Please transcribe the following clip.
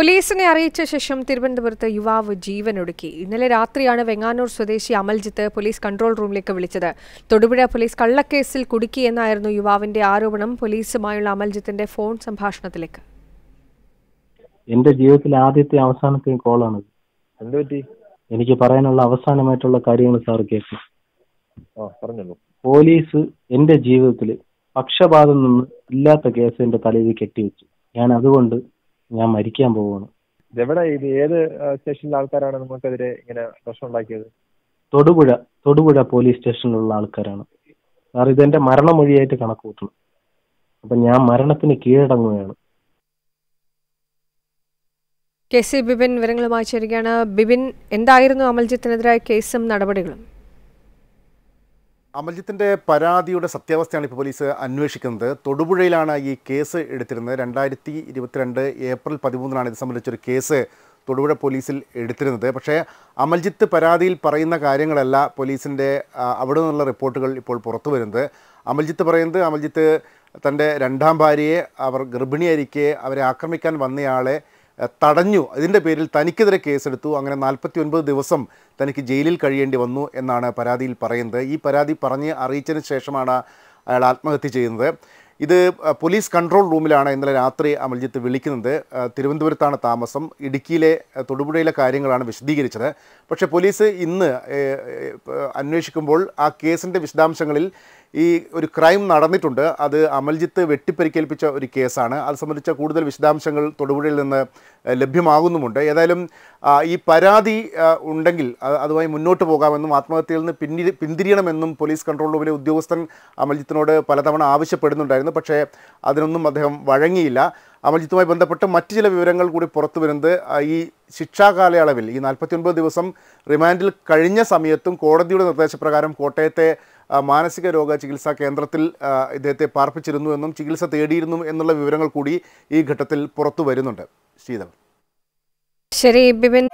പോലീസിനെ അറിയിച്ച ശേഷം തിരുവനന്തപുരത്ത് യുവാവ് ജീവനൊടുക്കി ഇന്നലെ രാത്രിയാണ് വെങ്ങാനൂർ സ്വദേശി അമൽജിത്ത് പോലീസ് കൺട്രോൾ റൂമിലേക്ക് വിളിച്ചത് തൊടുപുഴ പോലീസ് കള്ളക്കേസിൽ കുടുക്കി എന്നായിരുന്നു യുവാവിന്റെ ആരോപണം പോലീസുമായുള്ള അമൽജിത്തിന്റെ ഫോൺ സംഭാഷണത്തിലേക്ക് എന്റെ ജീവിതത്തിലെ ആദ്യത്തെ അവസാനത്തെയും കോളാണ് എനിക്ക് പറയാനുള്ള അവസാനമായിട്ടുള്ള കാര്യങ്ങൾ സാർ കേൾക്കും പോലീസ് എന്റെ ജീവിതത്തിൽ പക്ഷപാതം നിന്ന് ഇല്ലാത്ത കേസ് എന്റെ തലയിൽ കെട്ടിവെച്ചു ഞാൻ അതുകൊണ്ട് ഞാൻ മരിക്കാൻ പോവാണ് എവിടെ ഇത് ഏത് സ്റ്റേഷനിലെ ആൾക്കാരാണ് നിങ്ങൾക്കെതിരെ ഇങ്ങനെ പ്രശ്നം ഉണ്ടാക്കിയത് തൊടുപുഴ തൊടുപുഴ പോലീസ് സ്റ്റേഷനിലുള്ള ആൾക്കാരാണ് സാർ ഇതെന്റെ മരണമൊഴിയായിട്ട് കണക്ക് കൂട്ടണം അപ്പൊ ഞാൻ മരണത്തിന് കീഴടങ്ങുകയാണ് കെ സി ബിബിൻ വിവരങ്ങളുമായി ചേരുകയാണ് ബിബിൻ എന്തായിരുന്നു അമൽജിത്തിനെതിരായ കേസും നടപടികളും അമൽജിത്തിൻ്റെ പരാതിയുടെ സത്യാവസ്ഥയാണ് ഇപ്പോൾ പോലീസ് അന്വേഷിക്കുന്നത് തൊടുപുഴയിലാണ് ഈ കേസ് എടുത്തിരുന്നത് രണ്ടായിരത്തി ഇരുപത്തിരണ്ട് ഏപ്രിൽ പതിമൂന്നിനാണ് ഇത് സംബന്ധിച്ചൊരു കേസ് തൊടുപുഴ പോലീസിൽ എടുത്തിരുന്നത് പക്ഷേ അമൽജിത്ത് പരാതിയിൽ പറയുന്ന കാര്യങ്ങളല്ല പോലീസിൻ്റെ അവിടെ നിന്നുള്ള റിപ്പോർട്ടുകൾ ഇപ്പോൾ പുറത്തു വരുന്നത് അമൽജിത്ത് പറയുന്നത് അമൽജിത്ത് തൻ്റെ രണ്ടാം ഭാര്യയെ അവർ ഗർഭിണിയായിരിക്കെ അവരെ ആക്രമിക്കാൻ വന്നയാളെ തടഞ്ഞു ഇതിൻ്റെ പേരിൽ തനിക്കെതിരെ കേസെടുത്തു അങ്ങനെ നാൽപ്പത്തി ഒൻപത് ദിവസം തനിക്ക് ജയിലിൽ കഴിയേണ്ടി വന്നു എന്നാണ് പരാതിയിൽ പറയുന്നത് ഈ പരാതി പറഞ്ഞ് അറിയിച്ചതിന് ശേഷമാണ് അയാൾ ആത്മഹത്യ ചെയ്യുന്നത് ഇത് പോലീസ് കൺട്രോൾ റൂമിലാണ് ഇന്നലെ രാത്രി അമൽജിത്ത് വിളിക്കുന്നത് തിരുവനന്തപുരത്താണ് താമസം ഇടുക്കിയിലെ തൊടുപുഴയിലെ കാര്യങ്ങളാണ് വിശദീകരിച്ചത് പക്ഷേ പോലീസ് ഇന്ന് അന്വേഷിക്കുമ്പോൾ ആ കേസിൻ്റെ വിശദാംശങ്ങളിൽ ഈ ഒരു ക്രൈം നടന്നിട്ടുണ്ട് അത് അമൽജിത്ത് വെട്ടിപ്പരിക്കേൽപ്പിച്ച ഒരു കേസാണ് അത് സംബന്ധിച്ച കൂടുതൽ വിശദാംശങ്ങൾ തൊടുപുഴയിൽ നിന്ന് ലഭ്യമാകുന്നുമുണ്ട് ഏതായാലും ഈ പരാതി ഉണ്ടെങ്കിൽ അതുമായി മുന്നോട്ട് പോകാമെന്നും ആത്മഹത്യയിൽ നിന്ന് പിന്തിരിയണമെന്നും പോലീസ് കൺട്രോൾ റൂമിലെ ഉദ്യോഗസ്ഥൻ അമൽജിത്തിനോട് പലതവണ ആവശ്യപ്പെടുന്നുണ്ടായിരുന്നു ഉണ്ടായിരുന്നു പക്ഷേ അതിനൊന്നും അദ്ദേഹം വഴങ്ങിയില്ല അമൽജിത്തുമായി ബന്ധപ്പെട്ട് മറ്റു ചില വിവരങ്ങൾ കൂടി പുറത്തു വരുന്നത് ഈ ശിക്ഷാ കാലയളവിൽ ഈ നാൽപ്പത്തിയൊൻപത് ദിവസം റിമാൻഡിൽ കഴിഞ്ഞ സമയത്തും കോടതിയുടെ നിർദ്ദേശപ്രകാരം കോട്ടയത്തെ മാനസിക രോഗ ചികിത്സാ കേന്ദ്രത്തിൽ ഇദ്ദേഹത്തെ പാർപ്പിച്ചിരുന്നു എന്നും ചികിത്സ തേടിയിരുന്നു എന്നുള്ള വിവരങ്ങൾ കൂടി ഈ ഘട്ടത്തിൽ പുറത്തു വരുന്നുണ്ട് ശ്രീധർ ശരി ബിപിൻ